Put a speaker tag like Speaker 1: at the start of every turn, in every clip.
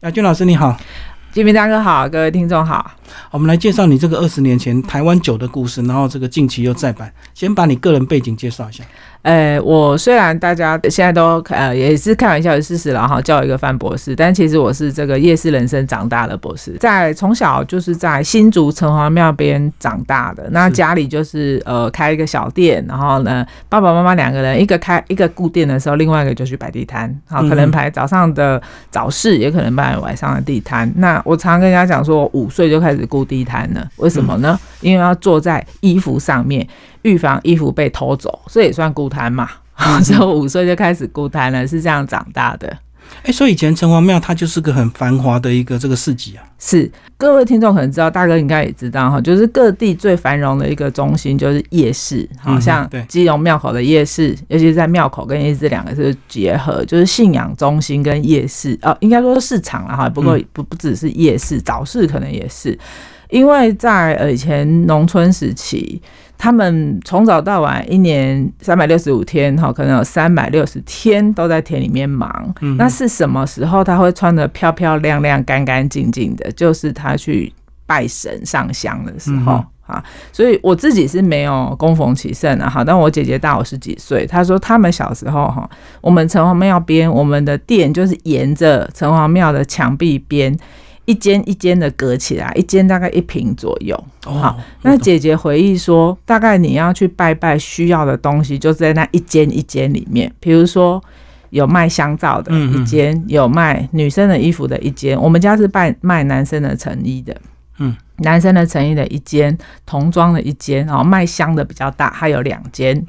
Speaker 1: 亚军老师你好，金明大哥好，各位听众好，我们来介绍你这个二十年前
Speaker 2: 台湾酒的故事，然后这个近期又再版，先把你个人背景介绍一下。呃，我虽然大家现在都呃也是开玩笑的事实了哈，叫一个范博士，但其实我是这个夜市人生长大的博士，在从小就是在新竹城隍庙边长大的，那家里就是呃开一个小店，然后呢爸爸妈妈两个人，一个开一个顾店的时候，另外一个就去摆地摊，好可能排早上的早市，也可能摆晚上的地摊。那我常常跟人家讲说，五岁就开始顾地摊了，为什么呢？因为要坐在衣服上面。预防衣服被偷走，所以也算孤摊嘛。以后五岁就开始孤摊了，是这样长大的。
Speaker 1: 哎，所以以前城隍庙它就是个很
Speaker 2: 繁华的一个这个市集啊。是，各位听众可能知道，大哥应该也知道哈，就是各地最繁荣的一个中心就是夜市，好像基隆庙口的夜市，尤其是在庙口跟夜市两个是结合，就是信仰中心跟夜市哦，应该说市场了哈。不过不不只是夜市，早市可能也是，因为在呃以前农村时期。他们从早到晚，一年三百六十五天，哈，可能有三百六十天都在田里面忙。嗯，那是什么时候他会穿得漂漂亮亮、干干净净的？就是他去拜神上香的时候啊。所以我自己是没有恭逢其盛的哈，但我姐姐大我十几岁，她说他们小时候哈，我们城隍庙边，我们的店就是沿着城隍庙的墙壁边。一间一间的隔起来，一间大概一平左右。好，那姐姐回忆说，大概你要去拜拜需要的东西，就在那一间一间里面。比如说有卖香皂的一间，有卖女生的衣服的一间。我们家是卖卖男生的成衣的，嗯，男生的成衣的一间，童装的一间，然后卖香的比较大，还有两间，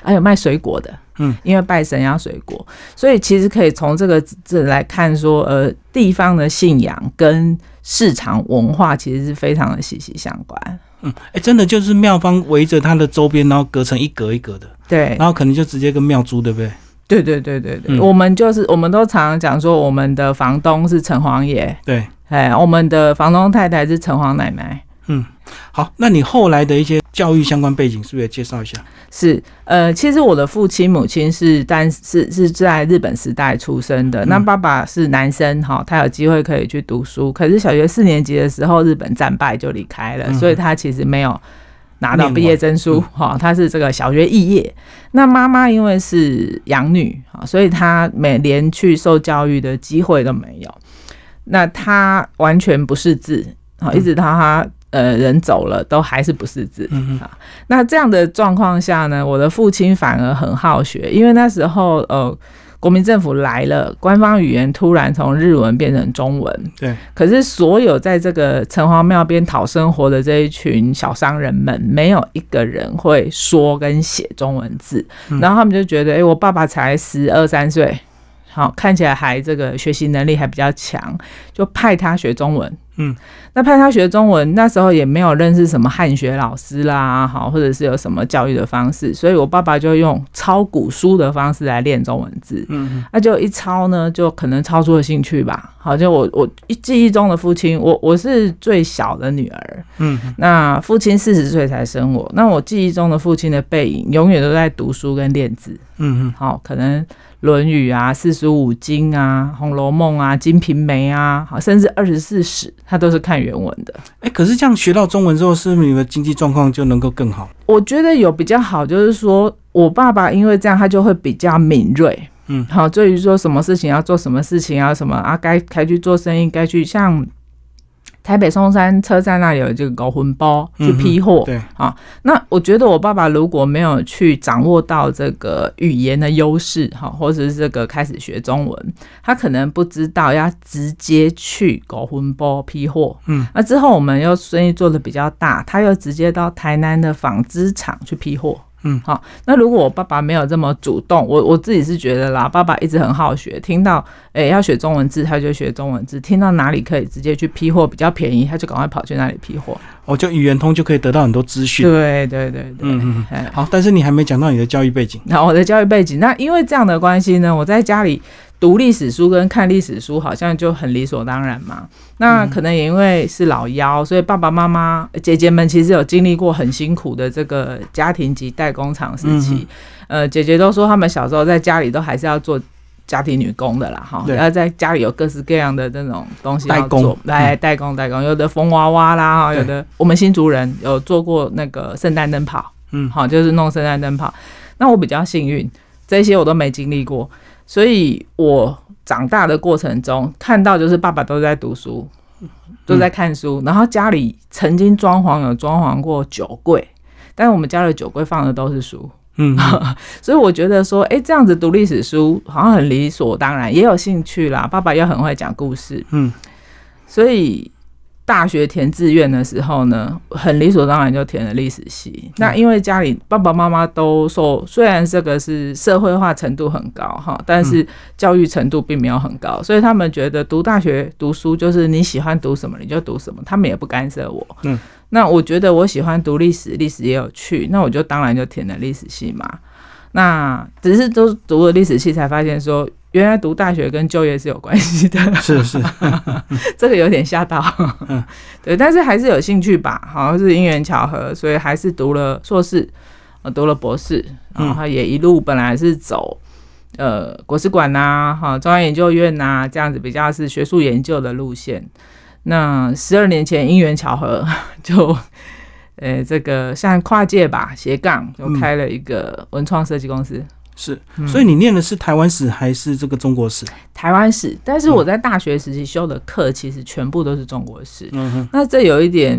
Speaker 2: 还有卖水果的。嗯，因为拜神要水果，所以其实可以从这个这来看说，呃，地方的信仰跟市场文化其实是非常的息息相关。
Speaker 1: 嗯，哎，真的就是庙方围着它的周边，然后隔成一格一格的，对，然后可能就直接跟庙租，对不对？
Speaker 2: 对对对对对，我们就是我们都常常讲说，我们的房东是城隍爷，对，哎，我们的房东太太是城隍奶奶。嗯，好，那你后来的一些教育相关背景，是不是也介绍一下？是，呃，其实我的父亲母亲是，但是是在日本时代出生的。那爸爸是男生哈，他有机会可以去读书，可是小学四年级的时候，日本战败就离开了，所以他其实没有拿到毕业证书哈，他是这个小学肄业。那妈妈因为是养女啊，所以她每年去受教育的机会都没有，那她完全不识字啊，一直到她。呃，人走了都还是不识字啊。那这样的状况下呢，我的父亲反而很好学，因为那时候呃，国民政府来了，官方语言突然从日文变成中文。对。可是所有在这个城隍庙边讨生活的这一群小商人们，没有一个人会说跟写中文字。然后他们就觉得，哎，我爸爸才十二三岁，好看起来还这个学习能力还比较强，就派他学中文。嗯，那派他学中文，那时候也没有认识什么汉学老师啦，好，或者是有什么教育的方式，所以我爸爸就用抄古书的方式来练中文字。嗯，那就一抄呢，就可能超出了兴趣吧。好，就我我记忆中的父亲，我我是最小的女儿。嗯，那父亲四十岁才生我，那我记忆中的父亲的背影，永远都在读书跟练字。嗯嗯，好，可能《论语》啊，《四书五经》啊，《红楼梦》啊，《金瓶梅》啊，好，甚至《二十四史》。他都是看原文的，哎，可是这样学到中文之后，是
Speaker 1: 不是你的经济状况就能够更好？
Speaker 2: 我觉得有比较好，就是说我爸爸因为这样，他就会比较敏锐，嗯，好，至于说什么事情要做什么事情啊，什么啊，该该去做生意，该去像。台北松山车站那里有这个狗魂包去批货，对啊，那我觉得我爸爸如果没有去掌握到这个语言的优势，哈，或者是这个开始学中文，他可能不知道要直接去狗魂包批货，嗯，那之后我们又生意做的比较大，他又直接到台南的纺织厂去批货。嗯，好。那如果我爸爸没有这么主动，我我自己是觉得啦，爸爸一直很好学。听到，诶要学中文字，他就学中文字；听到哪里可以直接去批货比较便宜，他就赶快跑去那里批货。
Speaker 1: 我就语言通就
Speaker 2: 可以得到很多资讯。对对对，嗯嗯。好，但是你还没讲到你的教育背景。那我的教育背景，那因为这样的关系呢，我在家里。读历史书跟看历史书好像就很理所当然嘛。那可能也因为是老幺，所以爸爸妈妈姐姐们其实有经历过很辛苦的这个家庭及代工厂时期。呃，姐姐都说他们小时候在家里都还是要做家庭女工的啦，哈。然要在家里有各式各样的那种东西。代工。来代工代工，有的缝娃娃啦，有的我们新族人有做过那个圣诞灯泡，嗯，好，就是弄圣诞灯泡。那我比较幸运，这些我都没经历过。所以，我长大的过程中看到，就是爸爸都在读书，都在看书。然后家里曾经装潢有装潢过酒柜，但是我们家的酒柜放的都是书。嗯，所以我觉得说，哎，这样子读历史书好像很理所当然，也有兴趣啦。爸爸又很会讲故事。嗯，所以。大学填志愿的时候呢，很理所当然就填了历史系。那因为家里爸爸妈妈都说，虽然这个是社会化程度很高哈，但是教育程度并没有很高，所以他们觉得读大学读书就是你喜欢读什么你就读什么，他们也不干涉我。嗯，那我觉得我喜欢读历史，历史也有趣，那我就当然就填了历史系嘛。那只是都读了历史系才发现说。原来读大学跟就业是有关系的，是是，这个有点吓到。对，但是还是有兴趣吧，好像是因缘巧合，所以还是读了硕士，呃，读了博士，然后也一路本来是走呃国史馆呐，哈中央研究院呐这样子比较是学术研究的路线。那十二年前因缘巧合，就呃这个像跨界吧，斜杠，就开了一个文创设计公司。是，
Speaker 1: 所以你念的是台湾史
Speaker 2: 还是这个中国史？台湾史，但是我在大学时期修的课其实全部都是中国史。嗯哼，那这有一点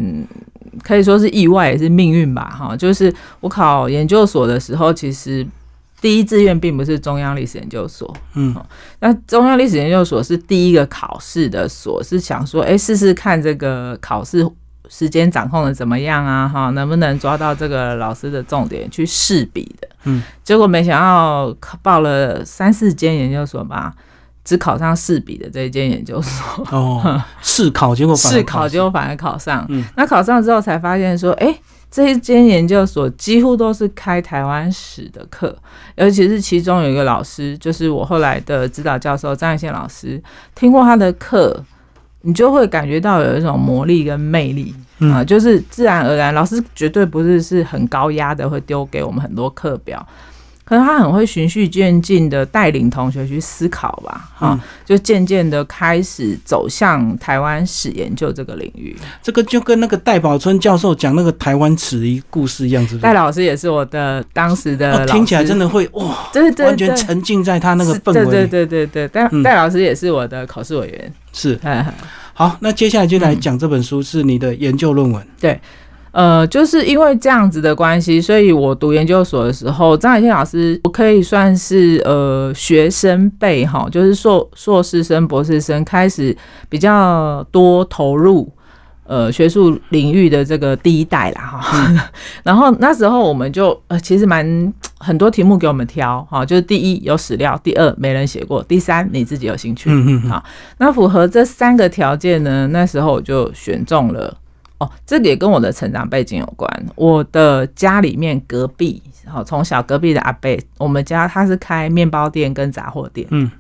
Speaker 2: 可以说是意外也是命运吧，哈，就是我考研究所的时候，其实第一志愿并不是中央历史研究所。嗯，那中央历史研究所是第一个考试的所，是想说，哎，试试看这个考试时间掌控的怎么样啊，哈，能不能抓到这个老师的重点去试笔的。嗯，结果没想到报了三四间研究所吧，只考上四比的这一间研究所哦。试考结果，试考结果反而考上。那考上之后才发现说，哎，这一间研究所几乎都是开台湾史的课，尤其是其中有一个老师，就是我后来的指导教授张一宪老师。听过他的课，你就会感觉到有一种魔力跟魅力。嗯，就是自然而然，老师绝对不是是很高压的，会丢给我们很多课表，可能他很会循序渐进的带领同学去思考吧，哈，就渐渐的开始走向台湾史研究这个领域。这个就跟那个戴宝春教授讲那个
Speaker 1: 台湾史一故事一样是？戴
Speaker 2: 老师也是我的当时的。听起来真的会哇，对对，完全沉浸在他那个氛围里。对对对对对，戴戴老师也是我的考试委员，是。好，那接下来就来讲这本书是你的研究论文。对，呃，就是因为这样子的关系，所以我读研究所的时候，张海庆老师，我可以算是呃学生辈哈，就是硕硕士生、博士生开始比较多投入。呃，学术领域的这个第一代啦，哈。然后那时候我们就呃，其实蛮很多题目给我们挑，哈，就是第一有史料，第二没人写过，第三你自己有兴趣，好。那符合这三个条件呢，那时候我就选中了。哦，这个也跟我的成长背景有关。我的家里面隔壁，好，从小隔壁的阿伯，我们家他是开面包店跟杂货店，嗯。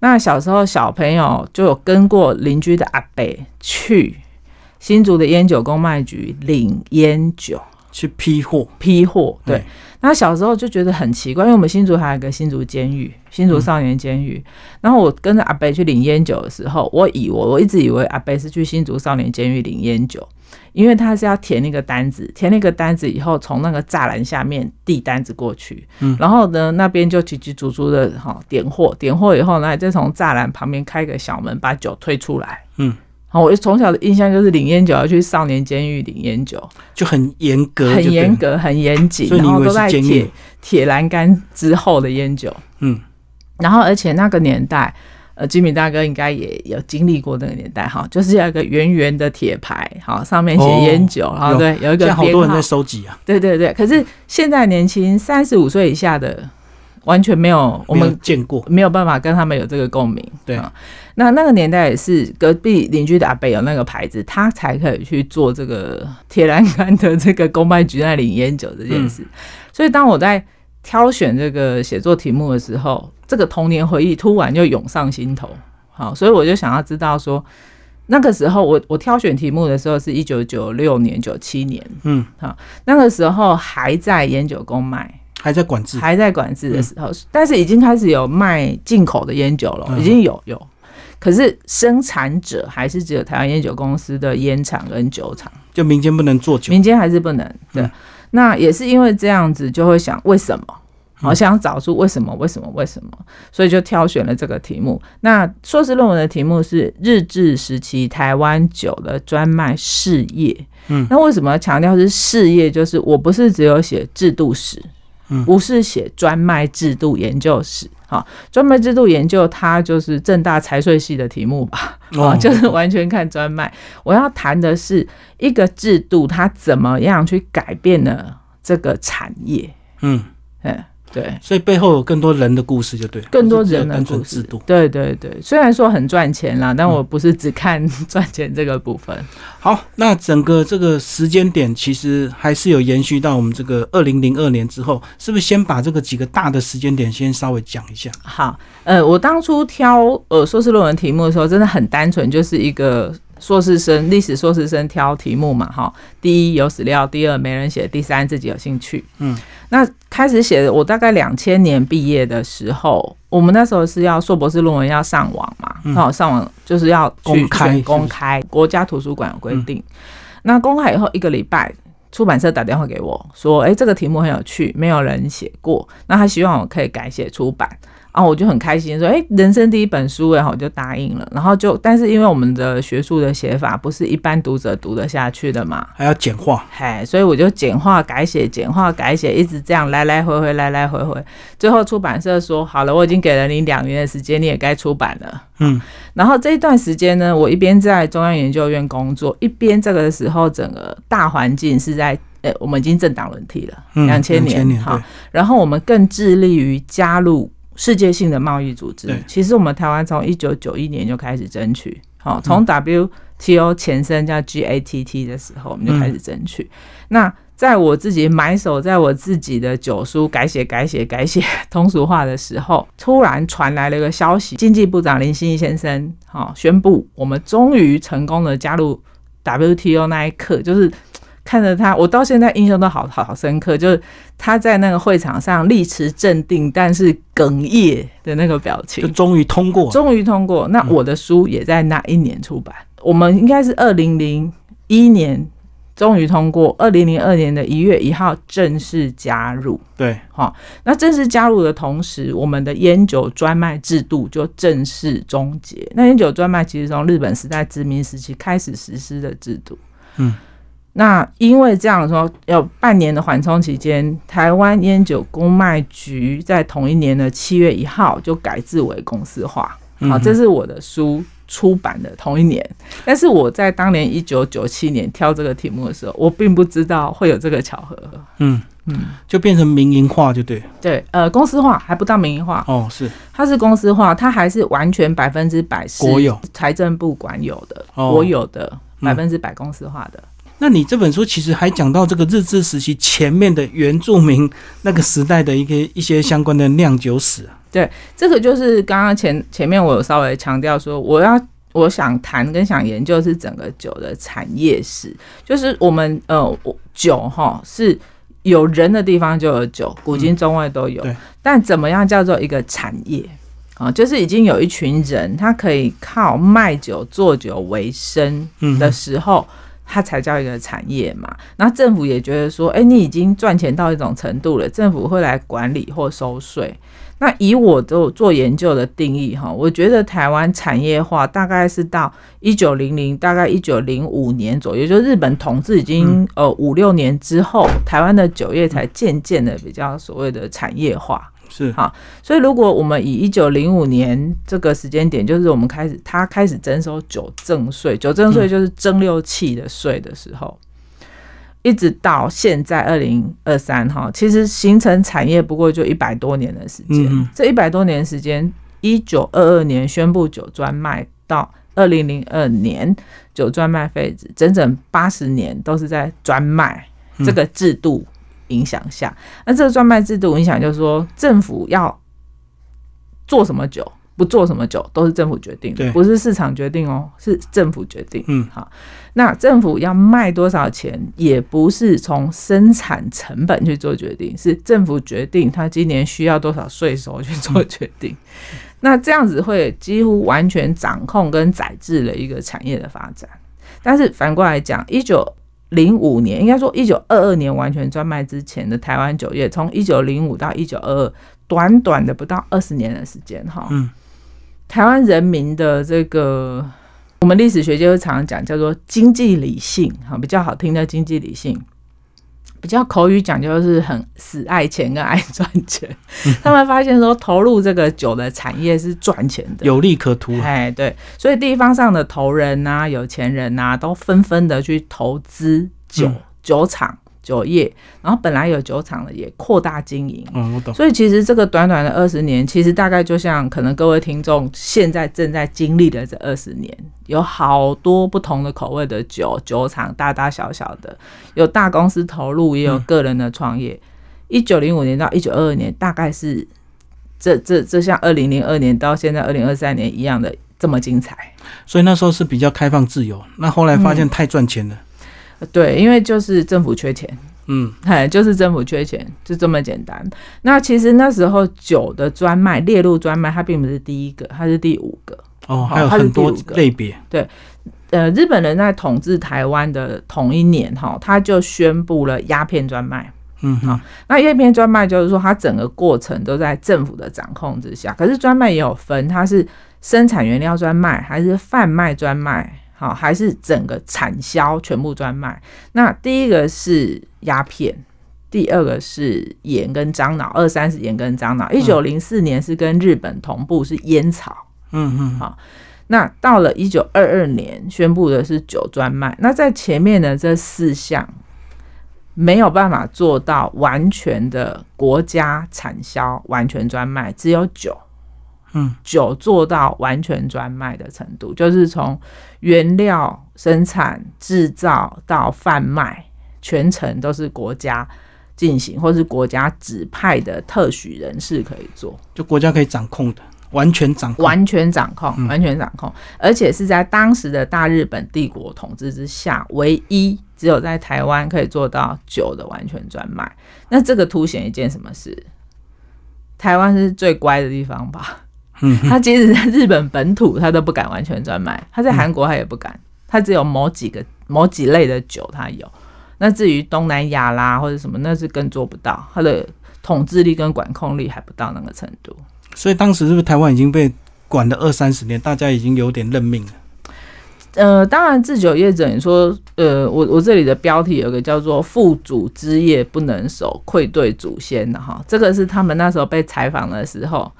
Speaker 2: 那小时候小朋友就有跟过邻居的阿伯去。新竹的烟酒公卖局领烟酒去批货，批货对。那小时候就觉得很奇怪，因为我们新竹还有一个新竹监狱，新竹少年监狱。然后我跟着阿伯去领烟酒的时候，我以我我一直以为阿伯是去新竹少年监狱领烟酒，因为他是要填那个单子，填那个单子以后，从那个栅栏下面递单子过去。嗯，然后呢，那边就急急足足的哈点货，点货以后呢，再从栅栏旁边开个小门把酒推出来。嗯。我就从小的印象就是领烟酒要去少年监狱领烟酒，就
Speaker 1: 很严格，很严格，
Speaker 2: 很严谨，然后都在铁铁栏杆之后的烟酒。嗯，然后而且那个年代，呃吉米大哥应该也有经历过那个年代哈，就是有一个圆圆的铁牌，好，上面写烟酒然后对，有一个好多人在收集啊，对对对。可是现在年轻三十五岁以下的，完全没有，我们见过，没有办法跟他们有这个共鸣，对。那那个年代也是隔壁邻居的阿伯有那个牌子，他才可以去做这个铁栏杆的这个公卖局在里烟酒这件事。所以当我在挑选这个写作题目的时候，这个童年回忆突然就涌上心头。好，所以我就想要知道说，那个时候我我挑选题目的时候是一九九六年九七年，嗯，好，那个时候还在烟酒公卖，还在管制，还在管制的时候，但是已经开始有卖进口的烟酒了，已经有有。可是生产者还是只有台湾烟酒公司的烟厂跟酒厂，就民间不能做酒，民间还是不能。对，那也是因为这样子，就会想为什么？好想找出为什么，为什么，为什么，所以就挑选了这个题目。那硕士论文的题目是日治时期台湾酒的专卖事业。嗯，那为什么强调是事业？就是我不是只有写制度史，嗯，不是写专卖制度研究史。好，专卖制度研究，它就是正大财税系的题目吧？啊，就是 完全看专卖。我要谈的是一个制度，它怎么样去改变了这个产业？嗯嗯。对，所以背后有更多人的故事，就对，更多人的故事，对对对。虽然说很赚钱啦，但我不是只看赚钱这个部分。好，那整个这个时间点其
Speaker 1: 实还是有延续到我们这个二零零二年之后，是不是先把这个几个大的时间点
Speaker 2: 先稍微讲一下？好，呃，我当初挑呃硕士论文题目的时候，真的很单纯，就是一个。硕士生，历史硕士生挑题目嘛，哈，第一有史料，第二没人写，第三自己有兴趣。嗯，那开始写，我大概两千年毕业的时候，我们那时候是要硕博士论文要上网嘛，好上网就是要公开公开，国家图书馆有规定。那公开以后一个礼拜，出版社打电话给我说，哎，这个题目很有趣，没有人写过，那他希望我可以改写出版。然后我就很开心，说：“哎，人生第一本书，哎，后我就答应了。”然后就，但是因为我们的学术的写法不是一般读者读得下去的嘛，还要简化，嘿，所以我就简化改写，简化改写，一直这样来来回回，来来回回。最后出版社说：“好了，我已经给了你两年的时间，你也该出版了。”嗯。然后这一段时间呢，我一边在中央研究院工作，一边这个时候整个大环境是在，哎，我们已经政党轮替了，两千年哈。然后我们更致力于加入。世界性的贸易组织，其实我们台湾从一九九一年就开始争取，好，从 WTO 前身叫 GATT 的时候，我们就开始争取。那在我自己买手，在我自己的九书改写、改写、改写、通俗化的时候，突然传来了一个消息：经济部长林心义先生，好，宣布我们终于成功的加入 WTO 那一刻，就是。看着他，我到现在印象都好好深刻，就是他在那个会场上立持镇定，但是哽咽的那个表情。就终于通过，终于通过。那我的书也在那一年出版？我们应该是二零零一年终于通过，二零零二年的一月一号正式加入。对，好，那正式加入的同时，我们的烟酒专卖制度就正式终结。那烟酒专卖其实从日本时代殖民时期开始实施的制度，嗯。那因为这样说，要半年的缓冲期间，台湾烟酒公卖局在同一年的七月一号就改制为公司化。好，这是我的书出版的同一年。但是我在当年一九九七年挑这个题目的时候，我并不知道会有这个巧合。嗯嗯，
Speaker 1: 就变成民营化就对。
Speaker 2: 对，呃，公司化还不到民营化。哦，是，它是公司化，它还是完全百分之百国有，财政部管有的，国有的百分之百公司化的。
Speaker 1: 那你这本书其实还讲到这个日治时期前面的原住民那个时代的一些一些相关的酿
Speaker 2: 酒史。对，这个就是刚刚前前面我有稍微强调说，我要我想谈跟想研究是整个酒的产业史，就是我们呃酒哈是有人的地方就有酒，古今中外都有。但怎么样叫做一个产业啊？就是已经有一群人他可以靠卖酒做酒为生的时候。它才叫一个产业嘛，那政府也觉得说，哎，你已经赚钱到一种程度了，政府会来管理或收税。那以我做做研究的定义哈，我觉得台湾产业化大概是到一九零零，大概一九零五年左右，就日本统治已经呃五六年之后，台湾的酒业才渐渐的比较所谓的产业化。是哈，所以如果我们以一九零五年这个时间点，就是我们开始他开始征收酒正税，酒正税就是征六器的税的时候，一直到现在二零二三哈，其实形成产业不过就一百多年的时间。嗯，这一百多年时间，一九二二年宣布酒专卖到二零零二年酒专卖废止，整整八十年都是在专卖这个制度。影响下，那这个专卖制度影响就是说，政府要做什么酒，不做什么酒，都是政府决定，不是市场决定哦，是政府决定。嗯，好，那政府要卖多少钱，也不是从生产成本去做决定，是政府决定他今年需要多少税收去做决定。那这样子会几乎完全掌控跟宰制了一个产业的发展。但是反过来讲，一九零五年，应该说一九二二年完全专卖之前的台湾酒业，从一九零五到一九二二，短短的不到二十年的时间，哈，嗯，台湾人民的这个，我们历史学家会常常讲叫做经济理性，哈，比较好听的经济理性。比较口语讲就是很死爱钱跟爱赚钱，他们发现说投入这个酒的产业是赚钱的，有利可图。哎，对，所以地方上的投人呐、有钱人呐，都纷纷的去投资酒酒厂。酒业，然后本来有酒厂的也扩大经营。嗯，我懂。所以其实这个短短的二十年，其实大概就像可能各位听众现在正在经历的这二十年，有好多不同的口味的酒，酒厂大大小小的，有大公司投入，也有个人的创业。一九零五年到一九二二年，大概是这这这像二零零二年到现在二零二三年一样的这么精彩。所以那时候是比较开放自由，那后来发现太赚钱了。对，因为就是政府缺钱，嗯，哎，就是政府缺钱，就这么简单。那其实那时候酒的专卖列入专卖，它并不是第一个，它是第五个哦，还有很多类别。对，呃，日本人在统治台湾的同一年哈，他就宣布了鸦片专卖。嗯，好，那鸦片专卖就是说，它整个过程都在政府的掌控之下。可是专卖也有分，它是生产原料专卖还是贩卖专卖？啊，还是整个产销全部专卖。那第一个是鸦片，第二个是盐跟樟脑，二三十盐跟樟脑。一九零四年是跟日本同步是烟草，嗯嗯。好，那到了一九二二年宣布的是酒专卖。那在前面的这四项没有办法做到完全的国家产销完全专卖，只有酒。嗯，酒做到完全专卖的程度，就是从原料生产、制造到贩卖，全程都是国家进行，或是国家指派的特许人士可以做，就国家可以掌控的，完全掌控，完全掌控，完全掌控，而且是在当时的大日本帝国统治之下，唯一只有在台湾可以做到酒的完全专卖。那这个凸显一件什么事？台湾是最乖的地方吧？他即使在日本本土，他都不敢完全专卖；他在韩国，他也不敢，他只有某几个、某几类的酒，他有。那至于东南亚啦或者什么，那是更做不到，他的统治力跟管控力还不到那个程度。
Speaker 1: 所以当时是不是台湾已经被管了二三十年，大家已经有点认命了？
Speaker 2: 呃，当然，制酒业者你说，呃，我我这里的标题有个叫做“父祖之业不能守，愧对祖先”的哈，这个是他们那时候被采访的时候。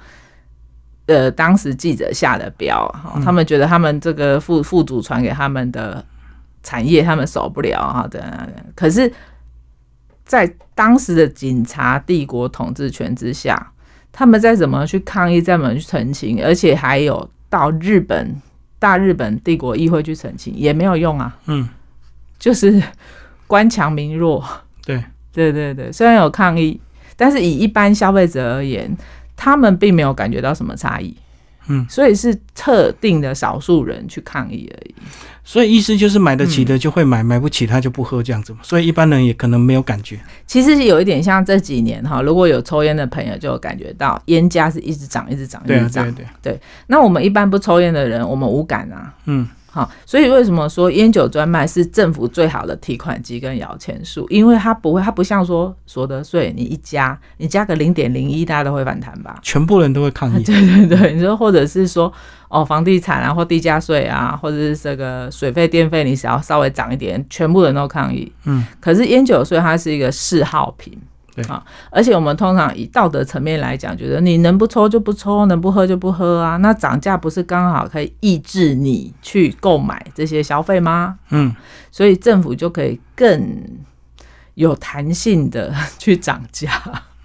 Speaker 2: 呃，当时记者下的标，他们觉得他们这个副副主传给他们的产业，他们守不了哈等，可是，在当时的警察帝国统治权之下，他们再怎么去抗议，再怎么去澄清，而且还有到日本大日本帝国议会去澄清，也没有用啊。嗯，就是 官强民弱。对对对对，虽然有抗议，但是以一般消费者而言。他们并没有感觉到什么差异，嗯，所以是特定的少数人去抗议而已。
Speaker 1: 所以意思就是买得起的就会买，买不起他就不喝这样子嘛。所以一般人也可能没有感觉。
Speaker 2: 其实有一点像这几年哈，如果有抽烟的朋友就感觉到烟价是一直涨，一直涨，一直涨，对对对。那我们一般不抽烟的人，我们无感啊，嗯。好，所以为什么说烟酒专卖是政府最好的提款机跟摇钱树？因为它不会，它不像说所得税，你一加，你加个零点零一，大家都会反弹吧？
Speaker 1: 全部人都会抗议。对对
Speaker 2: 对，你说或者是说哦，房地产啊，或地价税啊，或者是这个水费电费，你只要稍微涨一点，全部人都抗议。嗯，可是烟酒税它是一个嗜好品。对啊，而且我们通常以道德层面来讲，觉得你能不抽就不抽，能不喝就不喝啊。那涨价不是刚好可以抑制你去购买这些消费吗？嗯，所以政府就可以更有弹性的去涨价。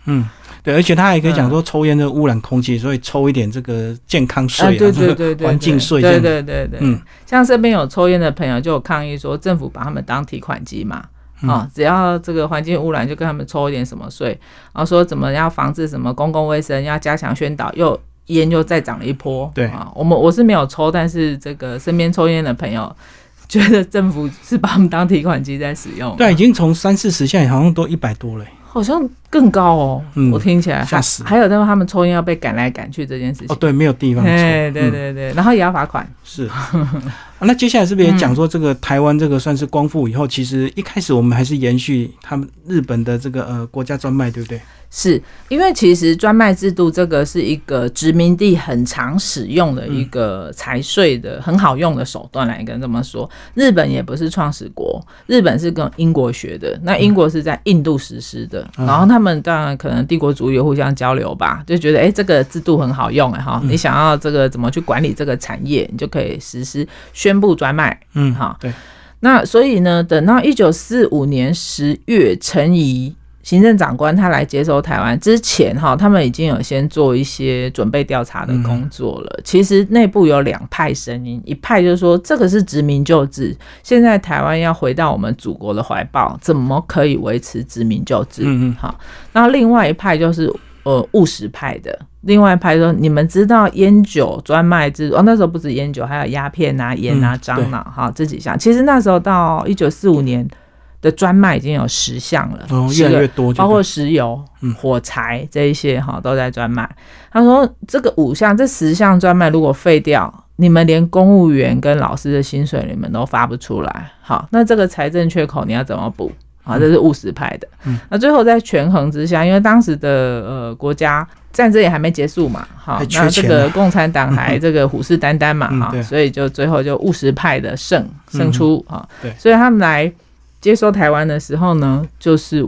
Speaker 1: 嗯，对，而且他还可以讲说，抽烟的污染空气，所以抽一点这个健康税啊，对对对对，环境税，对对对对。嗯，
Speaker 2: 像身边有抽烟的朋友就有抗议说，政府把他们当提款机嘛。啊，只要这个环境污染，就跟他们抽一点什么税，然后说怎么样防治什么公共卫生，要加强宣导，又烟又再涨了一波。对啊，我们我是没有抽，但是这个身边抽烟的朋友，觉得政府是把我们当提款机在使用。
Speaker 1: 对，已经从三四十现在好像都一百多了，
Speaker 2: 好像。更高哦，我听起来吓死。还有他们他们抽烟要被赶来赶去这件事情。哦，对，
Speaker 1: 没有地方抽。对对对对，
Speaker 2: 然后也要罚款。是。
Speaker 1: 那接下来是不是也讲说，这个台湾这个算是光复以后，其实一开始我们还是延续他们
Speaker 2: 日本的这个呃国家专卖，对不对？是。因为其实专卖制度这个是一个殖民地很常使用的一个财税的很好用的手段来跟这么说。日本也不是创始国，日本是跟英国学的。那英国是在印度实施的，然后他。他们当然可能帝国主义互相交流吧，就觉得哎，这个制度很好用哎哈，你想要这个怎么去管理这个产业，你就可以实施宣布专卖，嗯哈，对。那所以呢，等到一九四五年十月，陈仪。行政长官他来接收台湾之前，哈，他们已经有先做一些准备调查的工作了。其实内部有两派声音，一派就是说这个是殖民旧制，现在台湾要回到我们祖国的怀抱，怎么可以维持殖民旧制？嗯嗯，好。然另外一派就是呃务实派的，另外一派说你们知道烟酒专卖制，哦，那时候不止烟酒，还有鸦片呐、烟呐、樟呐，哈这几项。其实那时候到一九四五年。的专卖已经有十项了，哦，越来越多，包括石油、嗯，火柴这一些哈，都在专卖。他说这个五项、这十项专卖如果废掉，你们连公务员跟老师的薪水你们都发不出来。好，那这个财政缺口你要怎么补啊？这是务实派的。嗯，那最后在权衡之下，因为当时的呃国家战争也还没结束嘛，哈，那这个共产党还 这个虎视眈眈嘛，哈，所以就最后就务实派的胜胜出啊，对，所以他们来。接收台湾的时候呢，就是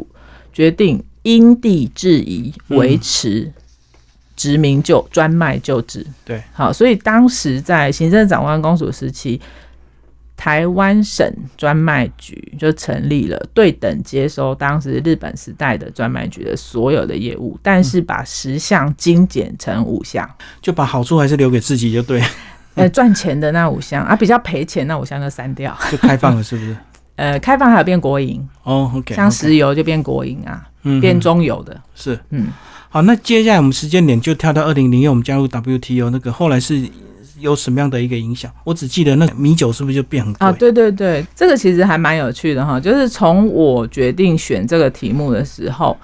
Speaker 2: 决定因地制宜，维持殖民旧专卖旧址。对，好，所以当时在行政长官公署时期，台湾省专卖局就成立了，对等接收当时日本时代的专卖局的所有的业务，但是把十项精简成五项，就把好处还是留给自己就对，呃，赚钱的那五项啊，比较赔钱那五项 就删掉，就开放了，是不是？呃，开放还有变国营
Speaker 1: 哦，OK，像石油
Speaker 2: 就变国营啊，嗯、变中油的，是，嗯，
Speaker 1: 好，那接下来我们时间点就跳到二零零六，我们加入 WTO 那个，后来是有什么样的一个影响？我只记得那米酒
Speaker 2: 是不是就变很啊？对对对，这个其实还蛮有趣的哈，就是从我决定选这个题目的时候。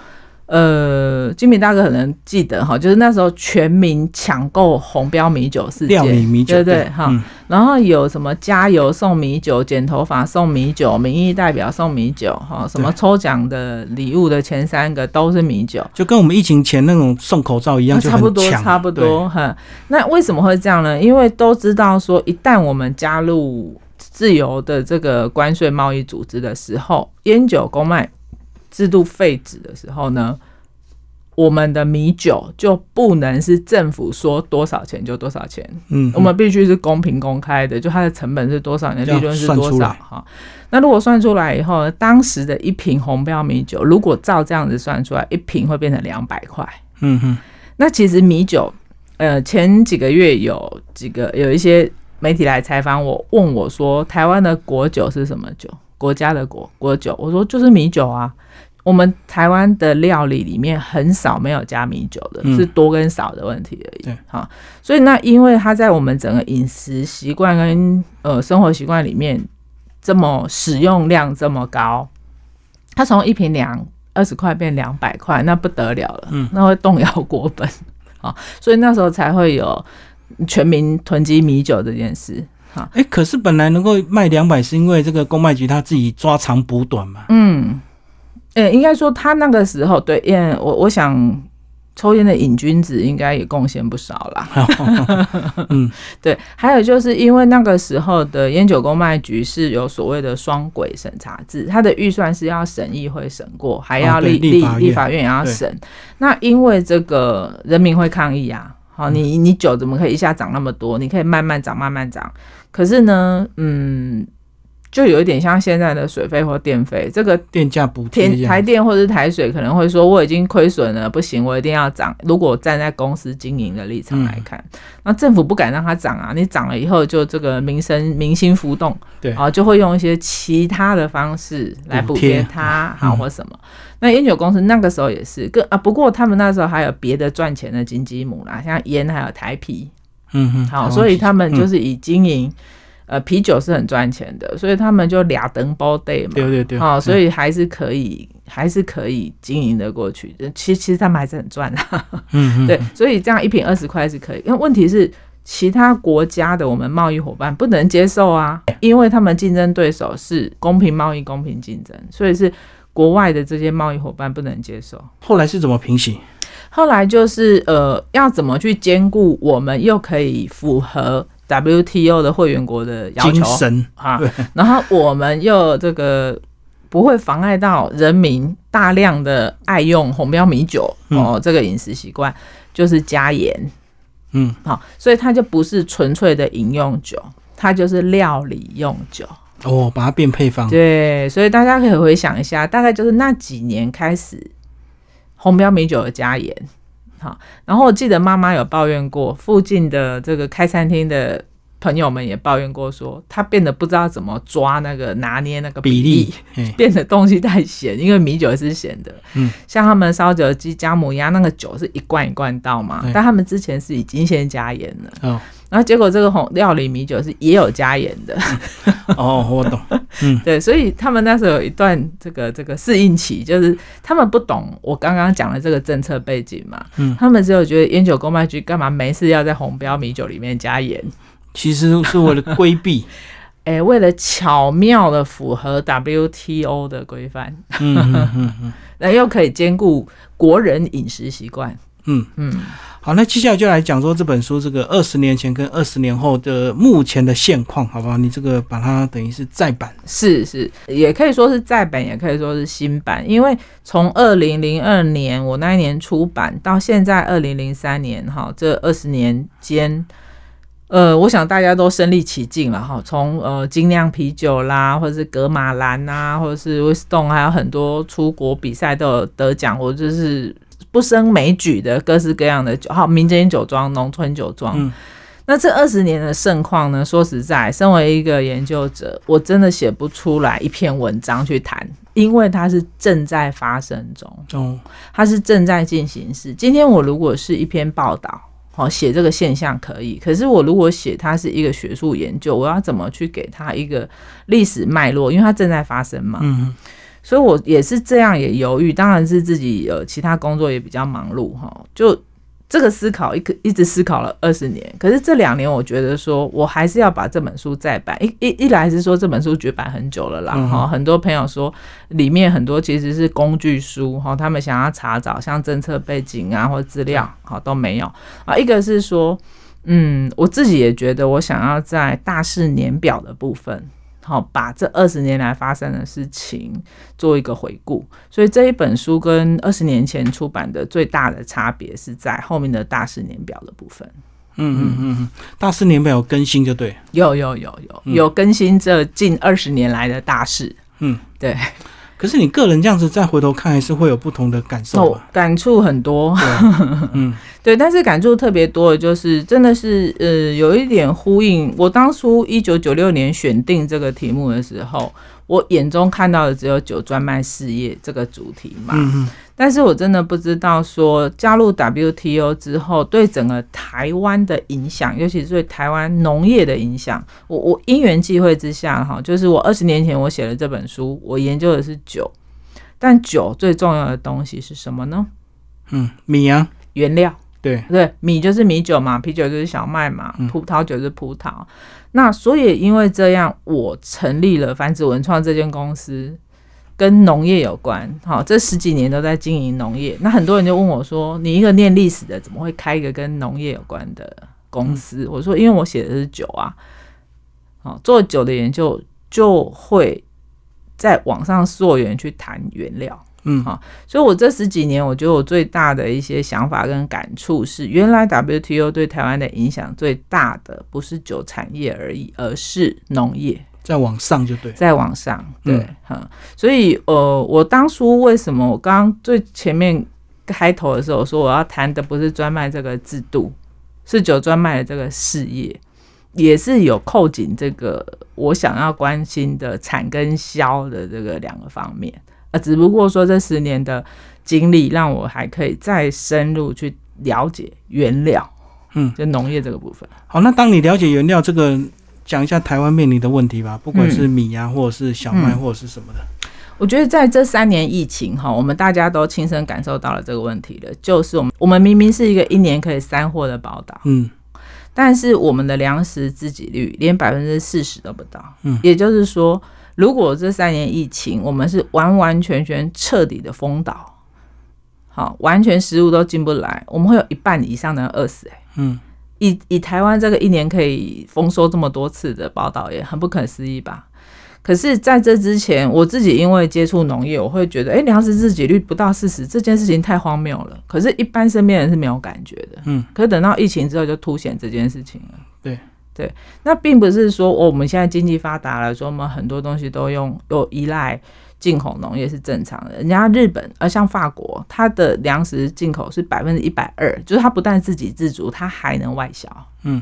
Speaker 2: 呃，金明大哥可能记得哈，就是那时候全民抢购红标米酒事件，对对对？哈，然后有什么加油送米酒、剪头发送米酒、民意代表送米酒，哈，什么抽奖的礼物的前三个都是米酒，就跟我们疫
Speaker 1: 情前那种送口罩
Speaker 2: 一样，差不多，差不多哈。那为什么会这样呢？因为都知道说，一旦我们加入自由的这个关税贸易组织的时候，烟酒公卖。制度废止的时候呢，我们的米酒就不能是政府说多少钱就多少钱，嗯，我们必须是公平公开的，就它的成本是多少，的利润是多少哈。那如果算出来以后，当时的一瓶红标米酒，如果照这样子算出来，一瓶会变成两百块。嗯哼，那其实米酒，呃，前几个月有几个有一些媒体来采访我，问我说，台湾的国酒是什么酒？国家的国国酒，我说就是米酒啊。我们台湾的料理里面很少没有加米酒的，是多跟少的问题而已。好，所以那因为它在我们整个饮食习惯跟呃生活习惯里面这么使用量这么高，它从一瓶两二十块变两百块，那不得了了，嗯，那会动摇国本啊。所以那时候才会有全民囤积米酒这件事。哈。哎，可是本来
Speaker 1: 能够卖两百，是因为这个公卖局他自己抓长补短嘛。
Speaker 2: 嗯，哎，应该说他那个时候，对，嗯，我我想抽烟的瘾君子应该也贡献不少啦。嗯，对，还有就是因为那个时候的烟酒公卖局是有所谓的双轨审查制，他的预算是要审议会审过，还要立立立法院也要审。那因为这个人民会抗议啊。好，你你酒怎么可以一下涨那么多？你可以慢慢涨，慢慢涨。可是呢，嗯。就有一点像现在的水费或电费，这个电价补贴台电或者台水可能会说我已经亏损了，不行，我一定要涨。如果站在公司经营的立场来看，那政府不敢让它涨啊，你涨了以后就这个民生民心浮动，对啊，就会用一些其他的方式来补贴它，好或什么。那烟酒公司那个时候也是，更啊，不过他们那时候还有别的赚钱的经济母啦，像烟还有台啤，
Speaker 1: 嗯哼，好，所以他们就是
Speaker 2: 以经营。呃，啤酒是很赚钱的，所以他们就俩灯包 day 嘛，对对对，啊，所以还是可以，还是可以经营的过去。其其实他们还是很赚的，嗯嗯，对，所以这样一瓶二十块是可以。那问题是其他国家的我们贸易伙伴不能接受啊，因为他们竞争对手是公平贸易、公平竞争，所以是国外的这些贸易伙伴不能接受。
Speaker 1: 后来是怎么平息？
Speaker 2: 后来就是呃，要怎么去兼顾，我们又可以符合。WTO 的会员国的要求啊，然后我们又这个不会妨碍到人民大量的爱用红标米酒哦，这个饮食习惯就是加盐，嗯，好，所以它就不是纯粹的饮用酒，它就是料理用酒
Speaker 1: 哦，把它变配方，
Speaker 2: 对，所以大家可以回想一下，大概就是那几年开始红标米酒的加盐。然后我记得妈妈有抱怨过，附近的这个开餐厅的朋友们也抱怨过，说他变得不知道怎么抓那个拿捏那个比例，变得东西太咸，因为米酒是咸的。嗯，像他们烧酒鸡、姜母鸭那个酒是一罐一罐倒嘛，但他们之前是已经先加盐了。然后结果这个红料理米酒是也有加盐的
Speaker 1: 哦，我懂，嗯，
Speaker 2: 对，所以他们那时候有一段这个这个适应期，就是他们不懂我刚刚讲的这个政策背景嘛，嗯，他们只有觉得烟酒公卖局干嘛没事要在红标米酒里面加盐，其实是为了规避，哎，为了巧妙的符合 WTO 的规范，嗯嗯嗯嗯，那又可以兼顾国人饮食习惯，嗯嗯。好，那接下来就
Speaker 1: 来讲说这本书，这个二十年前跟二十年后的目前的现况，好不好？你这个把
Speaker 2: 它等于是再版，是是，也可以说是再版，也可以说是新版，因为从二零零二年我那一年出版到现在二零零三年，哈，这二十年间，呃，我想大家都身历其境了，哈。从呃精酿啤酒啦，或者是格马兰啦，或者是威斯东，还有很多出国比赛都有得奖，或者就是。不生枚举的各式各样的好民间酒庄、农村酒庄，那这二十年的盛况呢？说实在，身为一个研究者，我真的写不出来一篇文章去谈，因为它是正在发生中，哦，它是正在进行时。今天我如果是一篇报道，写这个现象可以，可是我如果写它是一个学术研究，我要怎么去给它一个历史脉络？因为它正在发生嘛，嗯。所以，我也是这样，也犹豫。当然是自己呃，其他工作也比较忙碌哈。就这个思考，一个一直思考了二十年。可是这两年，我觉得说我还是要把这本书再版。一一，一来是说这本书绝版很久了啦。哈，很多朋友说里面很多其实是工具书哈，他们想要查找像政策背景啊或资料，好都没有啊。一个是说，嗯，我自己也觉得我想要在大事年表的部分。好，把这二十年来发生的事情做一个回顾。所以这一本书跟二十年前出版的最大的差别是在后面的大事年表的部分。嗯嗯嗯嗯，大事年表有更新就对。有有有有有更新这近二十年来的大事。嗯，对。可是你个人这样子再回头看，还是会有不同的感受感触很多，嗯，对，但是感触特别多，的就是真的是，呃，有一点呼应。我当初一九九六年选定这个题目的时候，我眼中看到的只有酒专卖事业这个主题嘛。但是我真的不知道说加入 WTO 之后对整个台湾的影响，尤其是对台湾农业的影响。我我因缘际会之下，哈，就是我二十年前我写了这本书，我研究的是酒，但酒最重要的东西是什么呢？
Speaker 1: 嗯，米啊，
Speaker 2: 原料。对对，米就是米酒嘛，啤酒就是小麦嘛，葡萄酒是葡萄。那所以因为这样，我成立了繁子文创这间公司。跟农业有关，好，这十几年都在经营农业。那很多人就问我说：“你一个念历史的，怎么会开一个跟农业有关的公司？”我说：“因为我写的是酒啊，好做酒的研究，就会在网上溯源去谈原料，嗯，好。所以，我这十几年，我觉得我最大的一些想法跟感触是，原来 WTO 对台湾的影响最大的不是酒产业而已，而是农业。”再往上就对，再往上，对，哈，所以，呃，我当初为什么我刚最前面开头的时候说我要谈的不是专卖这个制度，是酒专卖的这个事业，也是有扣紧这个我想要关心的产跟销的这个两个方面啊，只不过说这十年的经历让我还可以再深入去了解原料，嗯，就农业这个部分。
Speaker 1: 好，那当你了解原料这个。讲一下台湾面临的问题吧，不管是米啊，或者是小麦，或者是什么的。
Speaker 2: 我觉得在这三年疫情哈，我们大家都亲身感受到了这个问题了，就是我们我们明明是一个一年可以三货的宝岛，嗯，但是我们的粮食自给率连百分之四十都不到，嗯，也就是说，如果这三年疫情我们是完完全全彻底的封岛，好，完全食物都进不来，我们会有一半以上的饿死，哎，嗯。以以台湾这个一年可以丰收这么多次的报道也很不可思议吧？可是在这之前，我自己因为接触农业，我会觉得，哎，粮食自给率不到四十，这件事情太荒谬了。可是，一般身边人是没有感觉的。嗯，可是等到疫情之后，就凸显这件事情了。对对，那并不是说，我们现在经济发达了，说我们很多东西都用有依赖。进口农业是正常的，人家日本，而像法国，它的粮食进口是百分之一百二，就是它不但自给自足，它还能外销。嗯，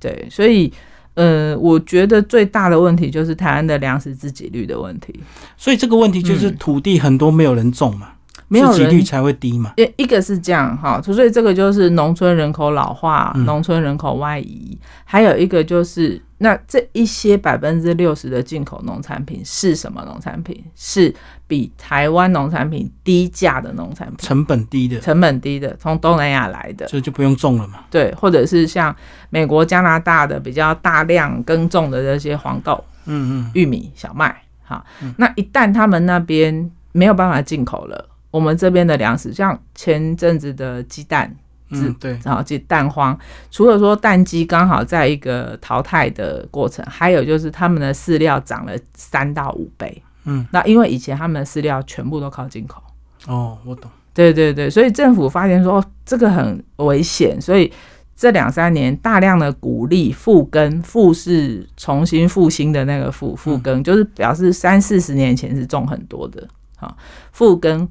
Speaker 2: 对，所以，呃，我觉得最大的问题就是台湾的粮食自给率的问题。
Speaker 1: 所以这个问题就是土地很多没有人种嘛。
Speaker 2: 没有，人率才会低嘛。诶，一个是这样哈，所以这个就是农村人口老化、农村人口外移，还有一个就是那这一些百分之六十的进口农产品是什么农产品？是比台湾农产品低价的农产品，成本低的，成本低的，从东南亚来的，所以就不用种了嘛。对，或者是像美国、加拿大的比较大量耕种的这些黄豆、嗯嗯、玉米、小麦，哈，那一旦他们那边没有办法进口了。我们这边的粮食，像前阵子的鸡蛋，嗯，对，后鸡蛋荒，除了说蛋鸡刚好在一个淘汰的过程，还有就是他们的饲料涨了三到五倍，嗯，那因为以前他们的饲料全部都靠进口，哦，我懂，对对对，所以政府发现说这个很危险，所以这两三年大量的鼓励复耕，复是重新复兴的那个复，复耕就是表示三四十年前是种很多的，啊，复耕。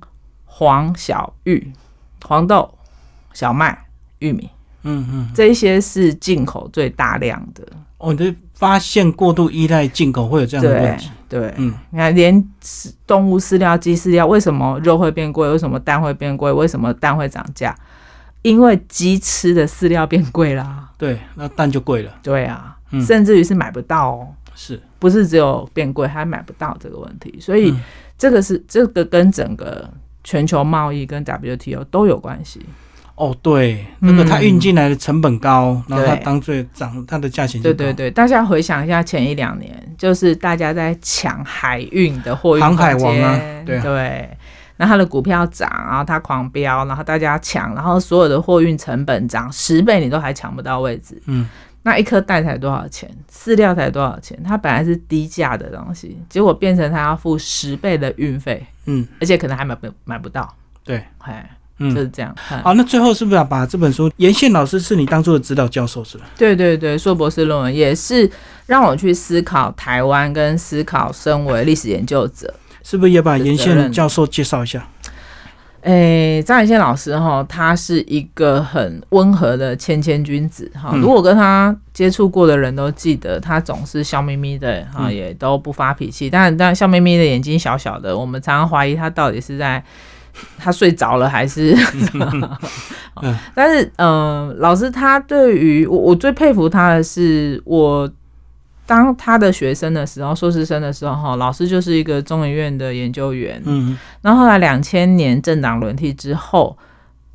Speaker 2: 黄小玉、黄豆、小麦、玉米，嗯嗯，这些是进口最大量的。哦，你这发现过度依赖进口会有这样的问题？对，嗯，你看连动物饲料、鸡饲料，为什么肉会变贵？为什么蛋会变贵？为什么蛋会涨价？因为鸡吃的饲料变贵啦。对，那蛋就贵了。对啊，甚至于是买不到哦。是不是只有变贵还买不到这个问题？所以这个是这个跟整个。全球贸易跟 WTO 都有关系哦，对，那个它运进来的成本高，然后它当最涨它的价钱就高。对对对，大家回想一下前一两年，就是大家在抢海运的货运，航海王啊，对，然那它的股票涨，然后它狂飙，然后大家抢，然后所有的货运成本涨十倍，你都还抢不到位置。嗯。那一颗蛋才多少钱？饲料才多少钱？它本来是低价的东西，结果变成他要付十倍的运费。嗯，而且可能还买不买不到。对，哎，就是这样。好，那最后是不是要把这本书？严宪
Speaker 1: 老师是你当初的指导教授，是吧？
Speaker 2: 对对对，硕博士论文也是让我去思考台湾，跟思考身为历史研究者，是不是也把严宪教授介绍一下？哎，张一倩老师哈，他是一个很温和的谦谦君子哈。如果跟他接触过的人都记得，他总是笑眯眯的哈，也都不发脾气。但但笑眯眯的眼睛小小的，我们常常怀疑他到底是在他睡着了还是？但是嗯，老师他对于我，我最佩服他的是我。当他的学生的时候，硕士生的时候，老师就是一个中研院的研究员，嗯，然后来两千年政党轮替之后，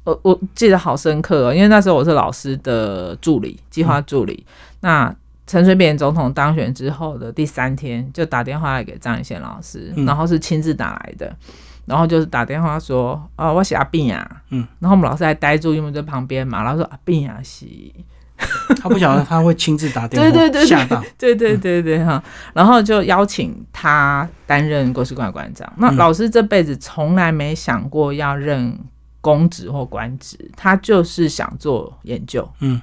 Speaker 2: 我我记得好深刻哦，因为那时候我是老师的助理，计划助理。那陈水扁总统当选之后的第三天，就打电话来给张宇贤老师，然后是亲自打来的，然后就是打电话说，啊，我是阿病啊，嗯，然后我们老师还呆住，因为在旁边嘛，然后说阿病啊是。
Speaker 1: 他不晓得他会亲自打电话，对对对
Speaker 2: 对，对对对 对哈，然后就邀请他担任国史馆馆长。那老师这辈子从来没想过要任公职或官职，他就是想做研究。嗯，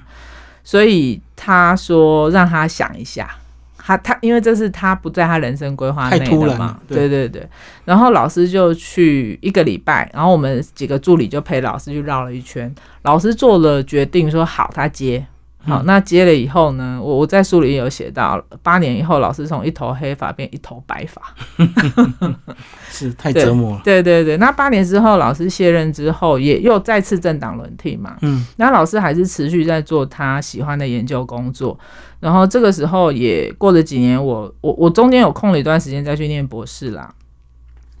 Speaker 2: 所以他说让他想一下，他他因为这是他不在他人生规划内的嘛，对对对。然后老师就去一个礼拜，然后我们几个助理就陪老师去绕了一圈。老师做了决定，说好，他接。好，那接了以后呢？我我在书里有写到，八年以后，老师从一头黑发变一头白发，
Speaker 1: 是太折磨。对
Speaker 2: 对对，那八年之后，老师卸任之后，也又再次政党轮替嘛。嗯，那老师还是持续在做他喜欢的研究工作。然后这个时候也过了几年，我我我中间有空了一段时间再去念博士啦。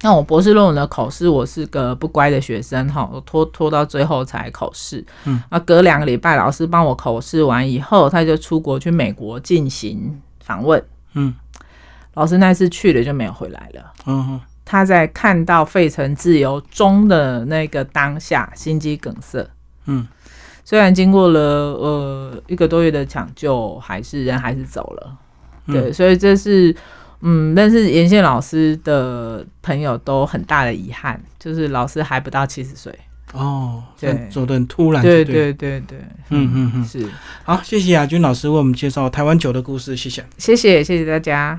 Speaker 2: 那我博士论文的考试，我是个不乖的学生哈，我拖拖到最后才考试。嗯，啊，隔两个礼拜，老师帮我考试完以后，他就出国去美国进行访问。嗯，老师那次去了就没有回来了。嗯他在看到《费城自由中的那个当下，心肌梗塞。嗯，虽然经过了呃一个多月的抢救，还是人还是走了。对，所以这是。嗯，但是沿线老师的朋友都很大的遗憾，就是老师还不到七十岁哦，对，走的很突然，对对对对，嗯嗯嗯，是，
Speaker 1: 好，谢谢亚军老师为我们介绍台湾酒的故事，谢谢，
Speaker 2: 谢谢，谢谢大家。